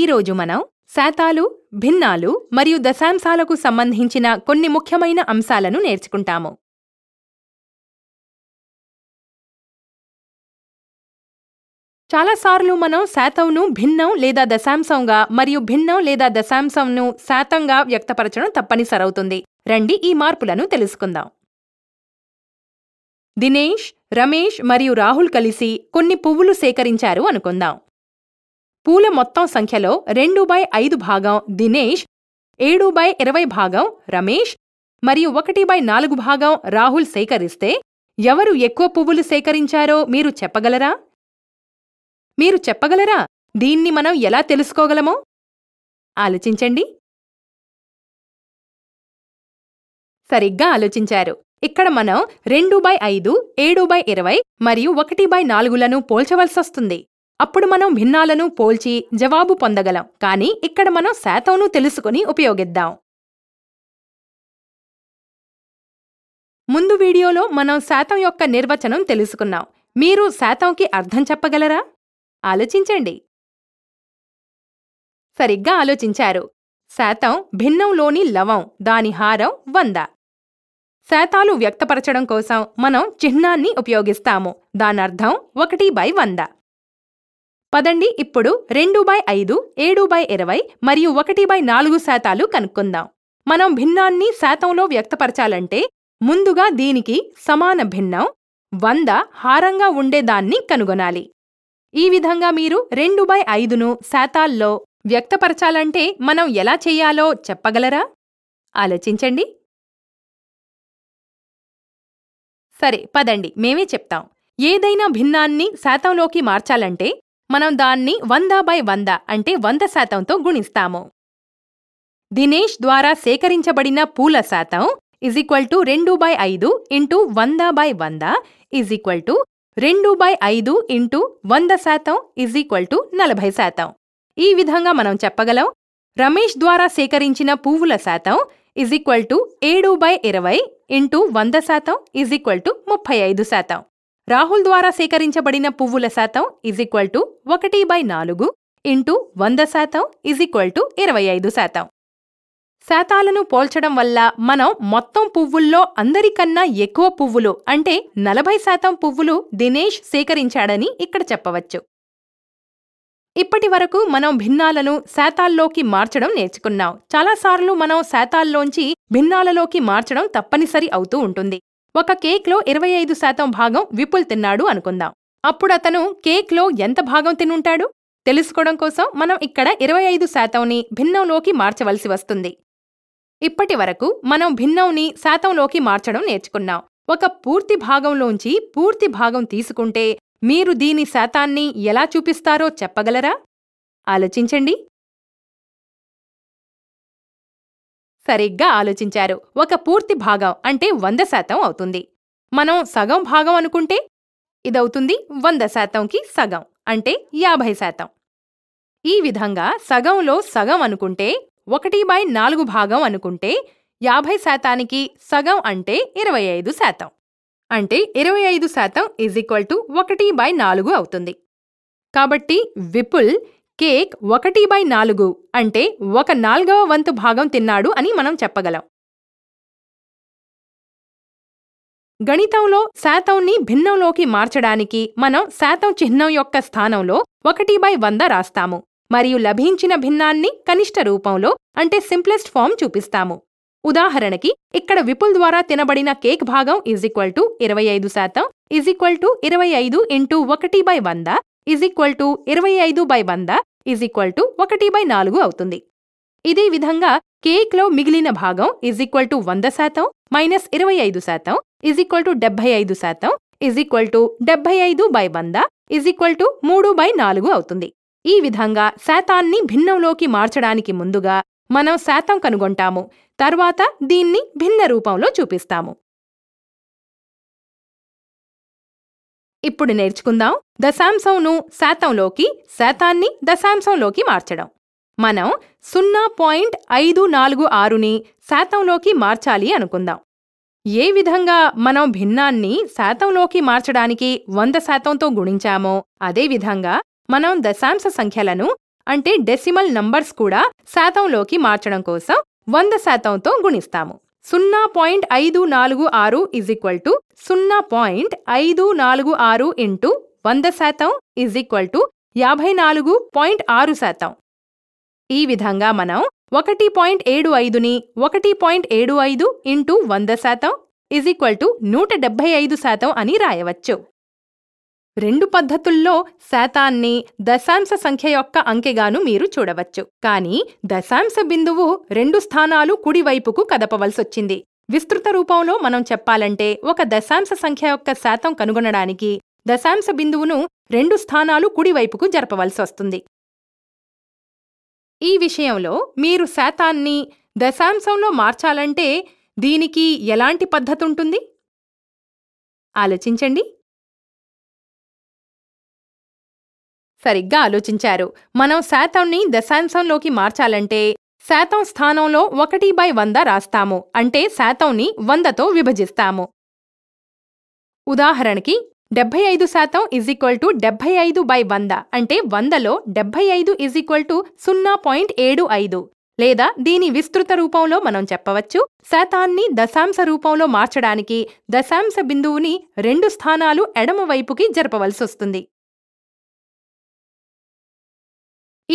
ఈరోజు మనం శాతాలు భిన్నాలు మరియు దశాంశాలకు సంబంధించిన కొన్ని ముఖ్యమైన అంశాలను నేర్చుకుంటాము చాలాసార్లు మనం శాతంను భిన్నం లేదా దశాంశంగా మరియు భిన్నం లేదా దశాంశంను శాతంగా వ్యక్తపరచడం తప్పనిసరవుతుంది రండి ఈ మార్పులను తెలుసుకుందాం దినేష్ రమేష్ మరియు రాహుల్ కలిసి కొన్ని పువ్వులు సేకరించారు అనుకుందాం పూల మొత్తం సంఖ్యలో రెండు బై ఐదు భాగం దినేష్ ఏడు బై ఇరవై భాగం రమేష్ మరియు ఒకటి బై నాలుగు భాగం రాహుల్ సేకరిస్తే ఎవరు ఎక్కువ పువ్వులు సేకరించారో మీరు చెప్పగలరా మీరు చెప్పగలరా దీన్ని మనం ఎలా తెలుసుకోగలమో ఆలోచించండి సరిగ్గా ఆలోచించారు ఇక్కడ మనం రెండు బై ఐదు ఏడు బై ఇరవై మరియు ఒకటి బై నాలుగులను పోల్చవలసొస్తుంది అప్పుడు మనం భిన్నాలను పోల్చి జవాబు పొందగలం కానీ ఇక్కడ మనం శాతంను తెలుసుకుని ఉపయోగిద్దాం ముందు వీడియోలో మనం శాతం యొక్క నిర్వచనం తెలుసుకున్నాం మీరు శాతంకి అర్థం చెప్పగలరా ఆలోచించండి సరిగ్గా ఆలోచించారు శాతం భిన్నంలోని లవం దాని హారం వంద శాతాలు వ్యక్తపరచడం కోసం మనం చిహ్నాన్ని ఉపయోగిస్తాము దానర్థం ఒకటి బై వంద పదండి ఇప్పుడు రెండు బై ఐదు ఏడు బై ఇరవై మరియు ఒకటి బై నాలుగు శాతాలు కనుక్కుందాం మనం భిన్నాన్ని శాతంలో వ్యక్తపరచాలంటే ముందుగా దీనికి సమాన భిన్నం వంద హారంగా ఉండేదాన్ని కనుగొనాలి ఈ విధంగా మీరు రెండు బై ఐదును శాతాల్లో వ్యక్తపరచాలంటే మనం ఎలా చేయాలో చెప్పగలరా ఆలోచించండి సరే పదండి మేమే చెప్తాం ఏదైనా భిన్నాన్ని శాతంలోకి మార్చాలంటే మనం దాన్ని వంద బై వంద అంటే వంద శాతంతో గుణిస్తాము దినేష్ ద్వారా సేకరించబడిన పూల శాతం ఇజ్ ఈక్వల్ టు రెండు బై ఐదు ఇంటూ వంద బై వంద ఇజ్ ఈక్వల్ టు రెండు బై ఐదు ఇంటూ వంద శాతం ఇజ్ ఈక్వల్ టు నలభై శాతం ఈ విధంగా మనం చెప్పగలం రమేష్ ద్వారా సేకరించిన పువ్వుల శాతం ఇజ్ ఈక్వల్ టు ఏడు బై ఇరవై ఇంటూ వంద శాతం ఇజ్ ఈక్వల్ టు ముప్పై ఐదు శాతం రాహుల్ ద్వారా సేకరించబడిన పువ్వుల శాతం ఇజ్ ఈక్వల్ టు ఒకటి బై నాలుగు ఇంటూ వంద శాతం ఇజ్ ఈక్వల్ టు ఇరవై ఐదు శాతం శాతాలను పోల్చడం వల్ల మనం మొత్తం పువ్వుల్లో అందరికన్నా ఎక్కువ పువ్వులు అంటే నలభై శాతం పువ్వులు దినేష్ సేకరించాడని ఇక్కడ చెప్పవచ్చు ఇప్పటి వరకు మనం భిన్నాలను శాతాల్లోకి మార్చడం నేర్చుకున్నాం చాలాసార్లు మనం శాతాల్లోంచి భిన్నాలలోకి మార్చడం తప్పనిసరి అవుతూ ఉంటుంది ఒక కేక్లో ఇరవై ఐదు శాతం భాగం విపుల్ తిన్నాడు అనుకుందాం అప్పుడు అతను కేక్లో ఎంత భాగం తినుంటాడు తెలుసుకోవడం కోసం మనం ఇక్కడ ఇరవై ఐదు శాతంని భిన్నంలోకి మార్చవలసి వస్తుంది ఇప్పటి వరకు మనం భిన్నంని శాతంలోకి మార్చడం నేర్చుకున్నాం ఒక పూర్తి భాగంలోంచి పూర్తి భాగం తీసుకుంటే మీరు దీని శాతాన్ని ఎలా చూపిస్తారో చెప్పగలరా ఆలోచించండి సరిగ్గా ఆలోచించారు ఒక పూర్తి భాగం అంటే వంద శాతం అవుతుంది మనం సగం భాగం అనుకుంటే ఇదవుతుంది వంద శాతంకి సగం అంటే యాభై శాతం ఈ విధంగా సగంలో సగం అనుకుంటే ఒకటి బై నాలుగు భాగం అనుకుంటే యాభై శాతానికి సగం అంటే ఇరవై ఐదు శాతం అంటే ఇరవై ఐదు శాతం ఈజ్ ఈక్వల్ టు ఒకటి బై నాలుగు అవుతుంది కాబట్టి విపుల్ కేక్ ఒకటి బై నాలుగు అంటే ఒక నాలుగవ వంతు భాగం తిన్నాడు అని మనం చెప్పగలం గణితంలో శాతంని భిన్నంలోకి మార్చడానికి మనం శాతం చిహ్నం యొక్క స్థానంలో ఒకటి బై వంద రాస్తాము మరియు లభించిన భిన్నాన్ని కనిష్ట రూపంలో అంటే సింప్లెస్ట్ ఫామ్ చూపిస్తాము ఉదాహరణకి ఇక్కడ విపుల్ ద్వారా తినబడిన కేక్ భాగం ఈజీక్వల్ ఈక్వల్ టు ఇరవై ఐదు శాతం ఈజీక్వల్ ఈక్వల్ టు ఇరవై ఐదు ఇంటూ ఒకటి బై వంద ఈజీక్వల్ ఈక్వల్ టు ఇరవై ఐదు బై వంద ఈజ్ ఈక్వల్ టు ఒకటి బై నాలుగు అవుతుంది ఇదే విధంగా కేక్లో మిగిలిన భాగం ఈజ్ ఈక్వల్ టు వంద శాతం మైనస్ ఇరవై ఐదు శాతం ఈజ్ ఈక్వల్ టు డెబ్బై ఐదు శాతం ఈజ్ ఈక్వల్ టు డెబ్బై ఐదు బై వంద ఈజ్ ఈక్వల్ టు మూడు బై నాలుగు అవుతుంది ఈ విధంగా శాతాన్ని భిన్నంలోకి మార్చడానికి ముందుగా మనం శాతం కనుగొంటాము తర్వాత దీన్ని భిన్న రూపంలో చూపిస్తాము ఇప్పుడు నేర్చుకుందాం దశాంశంను శాతంలోకి శాతాన్ని దశాంశంలోకి మార్చడం మనం సున్నా పాయింట్ ఐదు నాలుగు ఆరుని శాతంలోకి మార్చాలి అనుకుందాం ఏ విధంగా మనం భిన్నాన్ని శాతంలోకి మార్చడానికి వంద శాతంతో గుణించామో అదేవిధంగా మనం దశాంశ సంఖ్యలను అంటే డెసిమల్ నంబర్స్ కూడా శాతంలోకి మార్చడం కోసం వంద శాతంతో గుణిస్తాము సున్నా పాయింట్ ఐదు నాలుగు ఆరు ఇజ్ ఈక్వల్ టు సున్నా పాయింట్ ఐదు నాలుగు ఆరు ఇంటూ వంద శాతం ఇజ్ ఈక్వల్ టు యాభై నాలుగు పాయింట్ ఆరు శాతం ఈ విధంగా మనం ఒకటి పాయింట్ ఏడు ఐదుని ఒకటి పాయింట్ ఏడు ఐదు ఇంటూ వంద శాతం ఇజ్ ఈక్వల్ టు నూట డెబ్బై ఐదు శాతం అని రాయవచ్చు రెండు పద్ధతుల్లో శాతాన్ని దశాంశ సంఖ్య యొక్క అంకెగాను మీరు చూడవచ్చు కాని దశాంశ బిందువు రెండు స్థానాలు కుడివైపుకు కదపవలసొచ్చింది విస్తృత రూపంలో మనం చెప్పాలంటే ఒక దశాంశ సంఖ్య యొక్క శాతం కనుగొనడానికి దశాంశ బిందువును రెండు స్థానాలు కుడివైపుకు జరపవలసొస్తుంది ఈ విషయంలో మీరు శాతాన్ని దశాంశంలో మార్చాలంటే దీనికి ఎలాంటి పద్ధతుంటుంది ఆలోచించండి సరిగ్గా ఆలోచించారు మనం శాతంని దశాంశంలోకి మార్చాలంటే శాతం స్థానంలో ఒకటి బై వంద రాస్తాము అంటే శాతంని వందతో విభజిస్తాము ఉదాహరణకి డెబ్బై ఐదు శాతం ఇజ్ ఈక్వల్ టు డెబ్బై ఐదు బై వంద అంటే వందలో డెబ్బై ఐదు ఇజ్ ఈక్వల్ టు సున్నా పాయింట్ ఏడు ఐదు లేదా దీని విస్తృత రూపంలో మనం చెప్పవచ్చు శాతాన్ని దశాంశ రూపంలో మార్చడానికి దశాంశ బిందువుని రెండు స్థానాలు ఎడమవైపుకి జరపవలసొస్తుంది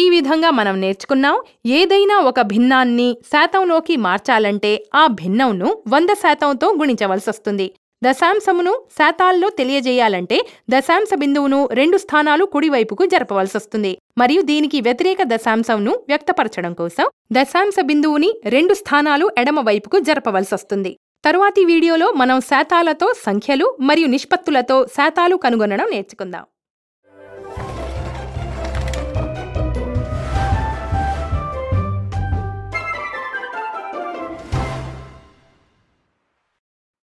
ఈ విధంగా మనం నేర్చుకున్నాం ఏదైనా ఒక భిన్నాన్ని శాతంలోకి మార్చాలంటే ఆ భిన్నంను వంద శాతంతో గుణించవలసొస్తుంది దశాంశమును శాతాల్లో తెలియజేయాలంటే దశాంశ బిందువును రెండు స్థానాలు కుడివైపుకు జరపవలసొస్తుంది మరియు దీనికి వ్యతిరేక దశాంశంను వ్యక్తపరచడం కోసం దశాంశ బిందువుని రెండు స్థానాలు ఎడమ వైపుకు జరపవలసొస్తుంది తరువాతి వీడియోలో మనం శాతాలతో సంఖ్యలు మరియు నిష్పత్తులతో శాతాలు కనుగొనడం నేర్చుకుందాం